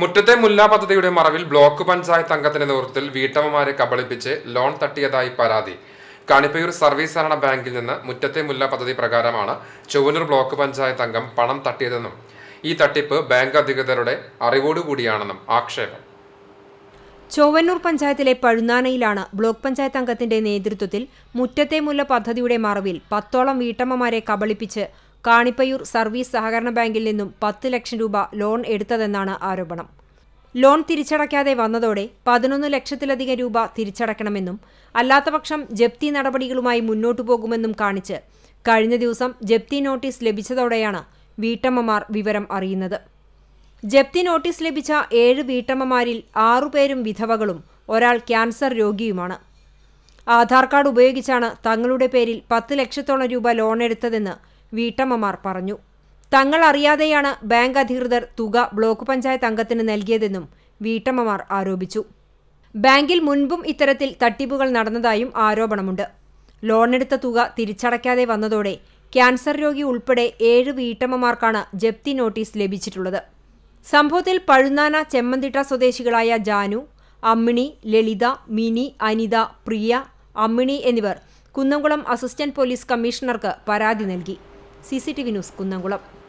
മുറ്റത്തെ മുല്ല പദ്ധതിയുടെ മറവിൽ ബ്ലോക്ക് പഞ്ചായത്ത് അംഗത്തിന്റെ നേതൃത്വത്തിൽ വീട്ടമ്മമാരെ കബളിപ്പിച്ച് ലോൺ തട്ടിയതായി പരാതി കണിപ്പയൂർ സർവീസ് സഹകരണ ബാങ്കിൽ നിന്ന് മുറ്റത്തെ മുല്ല പദ്ധതി പ്രകാരമാണ് ചുവനൂർ ബ്ലോക്ക് പഞ്ചായത്ത് അംഗം പണം തട്ടിയതെന്നും ഈ തട്ടിപ്പ് ബാങ്ക് അധികൃതരുടെ അറിവോടുകൂടിയാണെന്നും ആക്ഷേപം ചൊവ്വന്നൂർ പഞ്ചായത്തിലെ പഴുനാനയിലാണ് ബ്ലോക്ക് പഞ്ചായത്ത് അംഗത്തിന്റെ നേതൃത്വത്തിൽ മുറ്റത്തെ മുല്ല പദ്ധതിയുടെ മറവിൽ പത്തോളം വീട്ടമ്മമാരെ കബളിപ്പിച്ച് കാണിപ്പയൂർ സർവീസ് സഹകരണ ബാങ്കിൽ നിന്നും പത്ത് ലക്ഷം രൂപ ലോൺ എടുത്തതെന്നാണ് ആരോപണം ലോൺ തിരിച്ചടയ്ക്കാതെ വന്നതോടെ പതിനൊന്ന് ലക്ഷത്തിലധികം രൂപ തിരിച്ചടക്കണമെന്നും അല്ലാത്തപക്ഷം ജപ്തി നടപടികളുമായി മുന്നോട്ടു പോകുമെന്നും കാണിച്ച് കഴിഞ്ഞ ദിവസം ജപ്തി നോട്ടീസ് ലഭിച്ചതോടെയാണ് വീട്ടമ്മമാർ വിവരം അറിയുന്നത് ജപ്തി നോട്ടീസ് ലഭിച്ച ഏഴ് വീട്ടമ്മമാരിൽ ആറുപേരും വിധവകളും ഒരാൾ ക്യാൻസർ രോഗിയുമാണ് ആധാർ കാർഡ് ഉപയോഗിച്ചാണ് തങ്ങളുടെ പേരിൽ പത്ത് ലക്ഷത്തോളം രൂപ ലോൺ എടുത്തതെന്ന് വീട്ടമ്മമാർ പറഞ്ഞു തങ്ങൾ അറിയാതെയാണ് ബാങ്ക് അധികൃതർ തുക ബ്ലോക്ക് പഞ്ചായത്ത് അംഗത്തിന് നൽകിയതെന്നും വീട്ടമ്മമാർ ആരോപിച്ചു ബാങ്കിൽ മുൻപും ഇത്തരത്തിൽ തട്ടിപ്പുകൾ നടന്നതായും ആരോപണമുണ്ട് ലോണെടുത്ത തുക തിരിച്ചടയ്ക്കാതെ വന്നതോടെ ക്യാൻസർ രോഗി ഉൾപ്പെടെ ഏഴ് വീട്ടമ്മമാർക്കാണ് ജപ്തി നോട്ടീസ് ലഭിച്ചിട്ടുള്ളത് സംഭവത്തിൽ പഴുന്നാന ചെമ്മന്തിട്ട സ്വദേശികളായ ജാനു അമ്മിണി ലളിത മിനി അനിത പ്രിയ അമ്മിണി എന്നിവർ കുന്നംകുളം അസിസ്റ്റന്റ് പോലീസ് കമ്മീഷണർക്ക് പരാതി നൽകി സി ന്യൂസ് കുന്നംകുളം